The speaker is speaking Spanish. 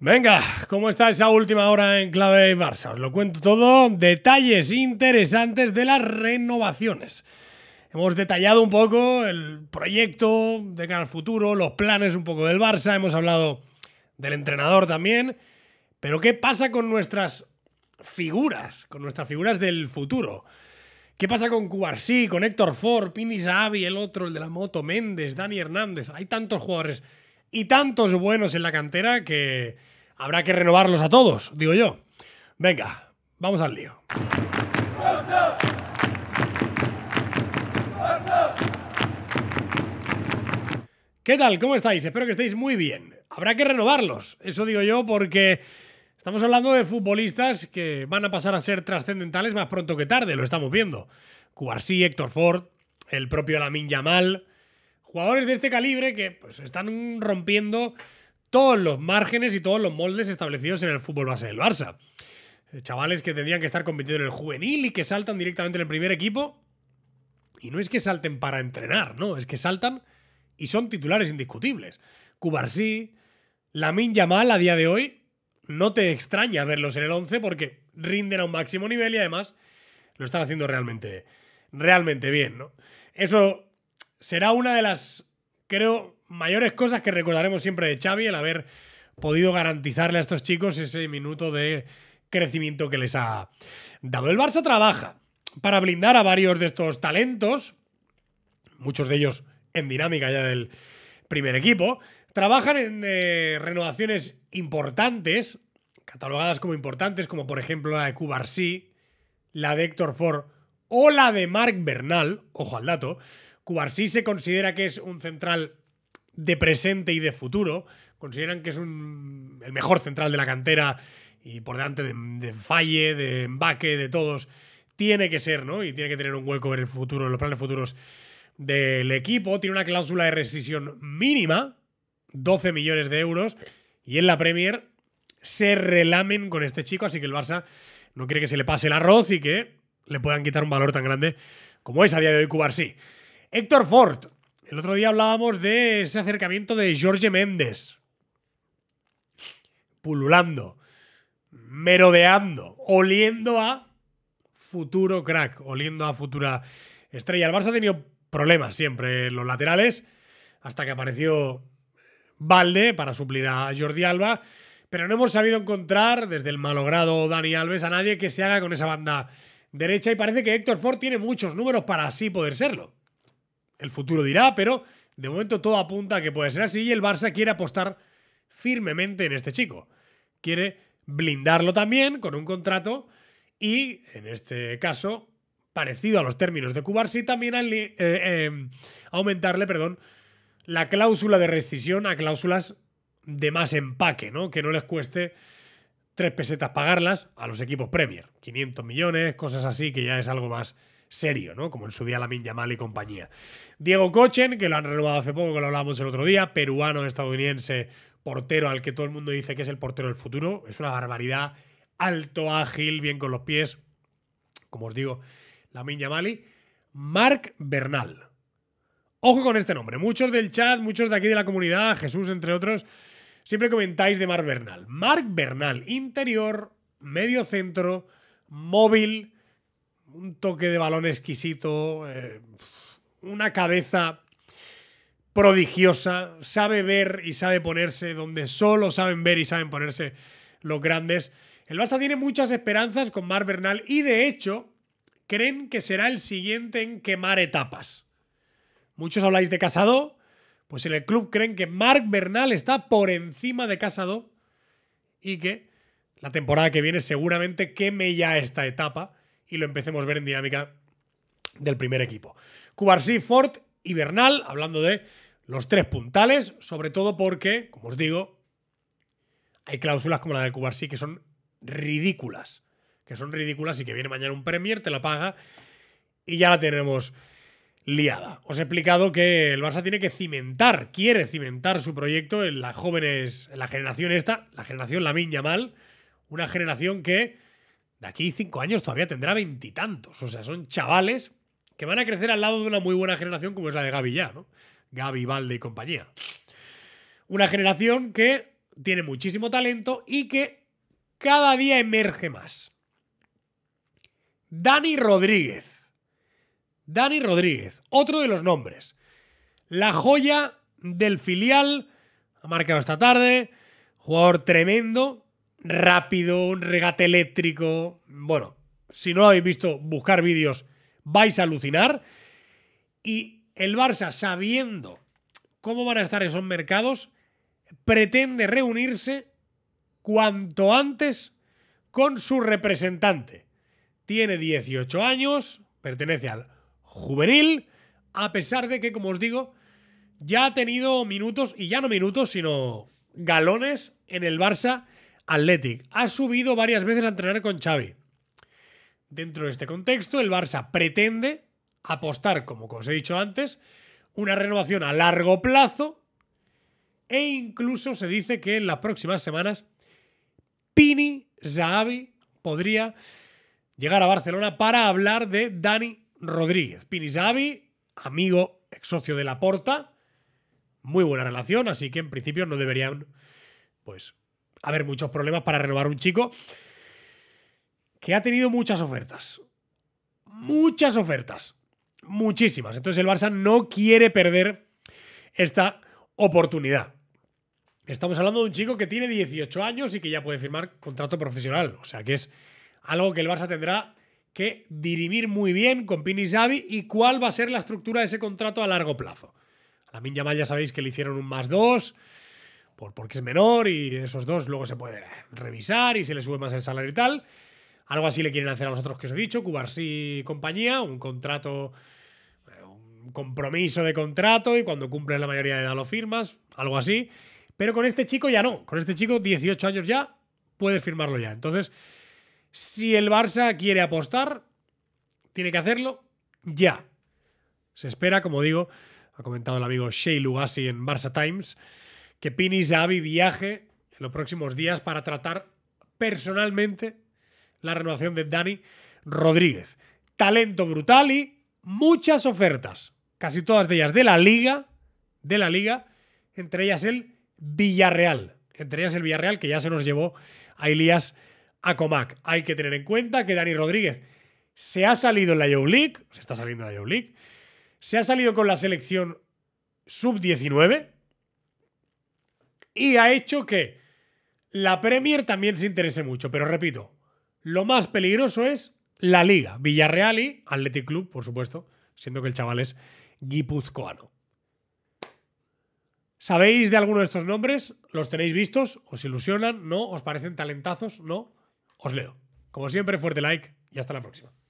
Venga, ¿cómo está esa última hora en clave Barça? Os lo cuento todo. Detalles interesantes de las renovaciones. Hemos detallado un poco el proyecto de cara al futuro, los planes un poco del Barça, hemos hablado del entrenador también. Pero ¿qué pasa con nuestras figuras, con nuestras figuras del futuro? ¿Qué pasa con Cubarsí, con Héctor Ford, Pini Savi, el otro, el de la moto, Méndez, Dani Hernández? Hay tantos jugadores y tantos buenos en la cantera que habrá que renovarlos a todos, digo yo. Venga, vamos al lío. ¿Qué tal? ¿Cómo estáis? Espero que estéis muy bien. Habrá que renovarlos, eso digo yo, porque estamos hablando de futbolistas que van a pasar a ser trascendentales más pronto que tarde, lo estamos viendo. Cubarsí, Héctor Ford, el propio Alamin Yamal, jugadores de este calibre que pues, están rompiendo todos los márgenes y todos los moldes establecidos en el fútbol base del Barça. Eh, chavales que tendrían que estar compitiendo en el juvenil y que saltan directamente en el primer equipo. Y no es que salten para entrenar, no, es que saltan y son titulares indiscutibles. Cubarsí, Lamin mal a día de hoy, no te extraña verlos en el 11 porque rinden a un máximo nivel y además lo están haciendo realmente, realmente bien, ¿no? Eso será una de las, creo, mayores cosas que recordaremos siempre de Xavi, el haber podido garantizarle a estos chicos ese minuto de crecimiento que les ha dado. El Barça trabaja para blindar a varios de estos talentos, muchos de ellos en dinámica ya del primer equipo, trabajan en eh, renovaciones importantes, catalogadas como importantes, como por ejemplo la de Cubarsí, la de Héctor Ford o la de Marc Bernal, ojo al dato, Cubarsí se considera que es un central de presente y de futuro. Consideran que es el mejor central de la cantera y por delante de, Falle, de Embaque, de todos. Tiene que ser, ¿no? Y tiene que tener un hueco en el futuro, en los planes futuros del equipo. Tiene una cláusula de rescisión mínima, 12 millones de euros. Y en la Premier se relamen con este chico, así que el Barça no quiere que se le pase el arroz y que le puedan quitar un valor tan grande como es a día de hoy Cubarsí. Héctor Ford. El otro día hablábamos de ese acercamiento de Jorge Méndez. Pululando, merodeando, oliendo a futuro crack, oliendo a futura estrella. El Barça ha tenido problemas siempre en los laterales, hasta que apareció Valde para suplir a Jordi Alba, pero no hemos sabido encontrar, desde el malogrado Dani Alves, a nadie que se haga con esa banda derecha y parece que Héctor Ford tiene muchos números para así poder serlo el futuro dirá, pero de momento todo apunta a que puede ser así y el Barça quiere apostar firmemente en este chico. Quiere blindarlo también con un contrato y, en este caso, parecido a los términos de Cubarsí, también eh, eh, aumentarle perdón, la cláusula de rescisión a cláusulas de más empaque, ¿no? que no les cueste tres pesetas pagarlas a los equipos Premier. 500 millones, cosas así, que ya es algo más serio, ¿no? Como en su día la Minyamali y compañía. Diego Cochen, que lo han renovado hace poco, que lo hablábamos el otro día, peruano, estadounidense, portero al que todo el mundo dice que es el portero del futuro. Es una barbaridad. Alto, ágil, bien con los pies. Como os digo, la Mali. Mark Bernal. Ojo con este nombre. Muchos del chat, muchos de aquí de la comunidad, Jesús entre otros, siempre comentáis de Marc Bernal. Marc Bernal, interior, medio centro, móvil, un toque de balón exquisito, eh, una cabeza prodigiosa, sabe ver y sabe ponerse donde solo saben ver y saben ponerse los grandes. El Barça tiene muchas esperanzas con Marc Bernal y de hecho creen que será el siguiente en quemar etapas. Muchos habláis de Casado, pues en el club creen que Marc Bernal está por encima de Casado y que la temporada que viene seguramente queme ya esta etapa y lo empecemos a ver en dinámica del primer equipo. Cubarsí, Ford y Bernal, hablando de los tres puntales, sobre todo porque, como os digo, hay cláusulas como la de Cubarsí que son ridículas, que son ridículas y que viene mañana un Premier, te la paga y ya la tenemos liada. Os he explicado que el Barça tiene que cimentar, quiere cimentar su proyecto en las jóvenes, en la generación esta, la generación Lamin mal una generación que aquí cinco años todavía tendrá veintitantos. O sea, son chavales que van a crecer al lado de una muy buena generación como es la de Gaby ya, ¿no? Gaby, Valde y compañía. Una generación que tiene muchísimo talento y que cada día emerge más. Dani Rodríguez. Dani Rodríguez, otro de los nombres. La joya del filial, ha marcado esta tarde, jugador tremendo, rápido, un regate eléctrico. Bueno, si no lo habéis visto, buscar vídeos, vais a alucinar. Y el Barça, sabiendo cómo van a estar esos mercados, pretende reunirse cuanto antes con su representante. Tiene 18 años, pertenece al juvenil, a pesar de que, como os digo, ya ha tenido minutos, y ya no minutos, sino galones en el Barça Athletic ha subido varias veces a entrenar con Xavi. Dentro de este contexto, el Barça pretende apostar, como os he dicho antes, una renovación a largo plazo e incluso se dice que en las próximas semanas Pini Xavi podría llegar a Barcelona para hablar de Dani Rodríguez. Pini Xavi, amigo ex socio de Laporta, muy buena relación, así que en principio no deberían pues haber muchos problemas para renovar un chico que ha tenido muchas ofertas. Muchas ofertas. Muchísimas. Entonces el Barça no quiere perder esta oportunidad. Estamos hablando de un chico que tiene 18 años y que ya puede firmar contrato profesional. O sea que es algo que el Barça tendrá que dirimir muy bien con Pini Xavi y cuál va a ser la estructura de ese contrato a largo plazo. A la Minyamal ya sabéis que le hicieron un más dos porque es menor y esos dos luego se puede revisar y se le sube más el salario y tal. Algo así le quieren hacer a los otros que os he dicho, Cubarsí y compañía, un contrato, eh, un compromiso de contrato y cuando cumples la mayoría de edad lo firmas, algo así. Pero con este chico ya no, con este chico 18 años ya puede firmarlo ya. Entonces, si el Barça quiere apostar, tiene que hacerlo ya. Se espera, como digo, ha comentado el amigo Shea Lugasi en Barça Times que Pini Xavi viaje en los próximos días para tratar personalmente la renovación de Dani Rodríguez. Talento brutal y muchas ofertas, casi todas de ellas de la liga, de la liga, entre ellas el Villarreal, entre ellas el Villarreal que ya se nos llevó a Elías Comac. Hay que tener en cuenta que Dani Rodríguez se ha salido en la Joe League, se está saliendo en la Joe League, se ha salido con la selección sub-19, y ha hecho que la Premier también se interese mucho. Pero repito, lo más peligroso es la Liga, Villarreal y Athletic Club, por supuesto, siendo que el chaval es guipuzcoano. ¿Sabéis de alguno de estos nombres? ¿Los tenéis vistos? ¿Os ilusionan? ¿No? ¿Os parecen talentazos? ¿No? Os leo. Como siempre, fuerte like y hasta la próxima.